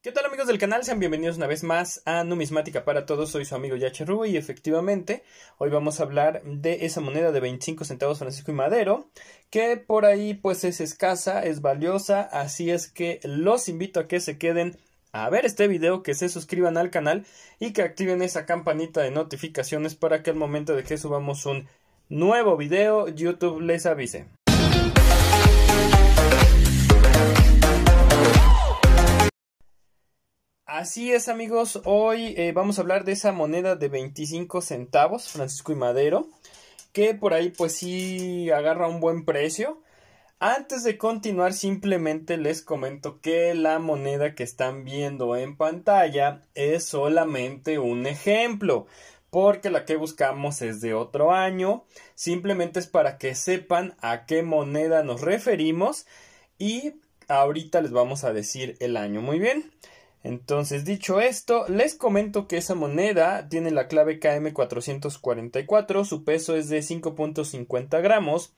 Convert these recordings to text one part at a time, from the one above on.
¿Qué tal amigos del canal? Sean bienvenidos una vez más a Numismática para Todos. Soy su amigo Yachiru y efectivamente hoy vamos a hablar de esa moneda de 25 centavos Francisco y Madero que por ahí pues es escasa, es valiosa, así es que los invito a que se queden a ver este video, que se suscriban al canal y que activen esa campanita de notificaciones para que al momento de que subamos un nuevo video YouTube les avise. Así es amigos, hoy eh, vamos a hablar de esa moneda de 25 centavos, Francisco y Madero, que por ahí pues sí agarra un buen precio. Antes de continuar simplemente les comento que la moneda que están viendo en pantalla es solamente un ejemplo, porque la que buscamos es de otro año, simplemente es para que sepan a qué moneda nos referimos y ahorita les vamos a decir el año. Muy bien. Entonces, dicho esto, les comento que esa moneda tiene la clave KM444, su peso es de 5.50 gramos,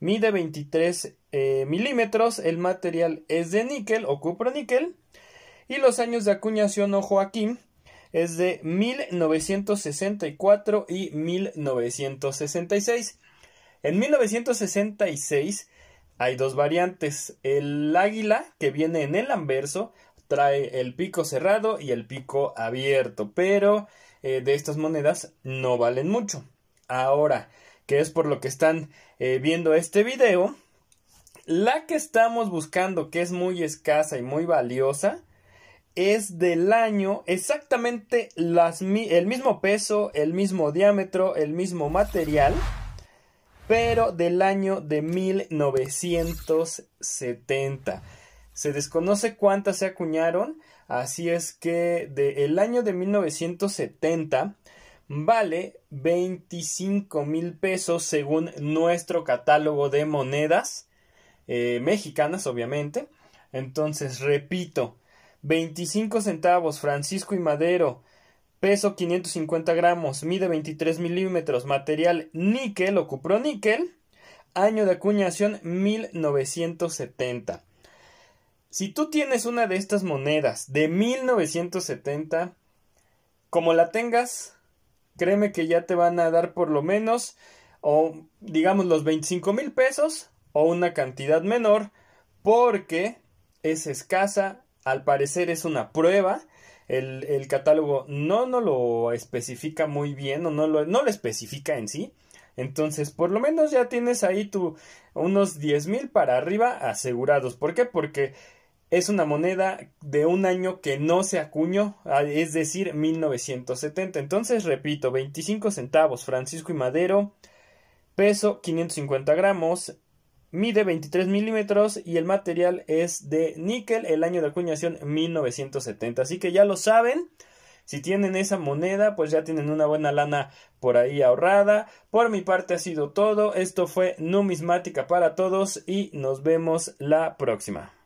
mide 23 eh, milímetros, el material es de níquel o cuproníquel y los años de acuñación o Joaquín es de 1964 y 1966. En 1966 hay dos variantes, el águila que viene en el anverso trae el pico cerrado y el pico abierto, pero eh, de estas monedas no valen mucho. Ahora, que es por lo que están eh, viendo este video, la que estamos buscando, que es muy escasa y muy valiosa, es del año exactamente el mismo peso, el mismo diámetro, el mismo material, pero del año de 1970. Se desconoce cuántas se acuñaron, así es que del año de 1970 vale 25 mil pesos según nuestro catálogo de monedas eh, mexicanas, obviamente. Entonces, repito, 25 centavos, Francisco y Madero, peso 550 gramos, mide 23 milímetros, material níquel o cupro níquel, año de acuñación 1970. Si tú tienes una de estas monedas de 1970, como la tengas, créeme que ya te van a dar por lo menos, o digamos los 25 mil pesos, o una cantidad menor, porque es escasa, al parecer es una prueba. El, catálogo no, no lo especifica muy bien, o no lo, no lo especifica en sí. Entonces, por lo menos ya tienes ahí tu unos 10 mil para arriba asegurados. ¿Por qué? Porque es una moneda de un año que no se acuñó, ah, es decir, 1970. Entonces, repito, 25 centavos, Francisco y Madero, peso 550 gramos, mide 23 milímetros y el material es de níquel, el año de acuñación 1970. Así que ya lo saben. Si tienen esa moneda, pues ya tienen una buena lana por ahí ahorrada. Por mi parte ha sido todo. Esto fue numismática para todos y nos vemos la próxima.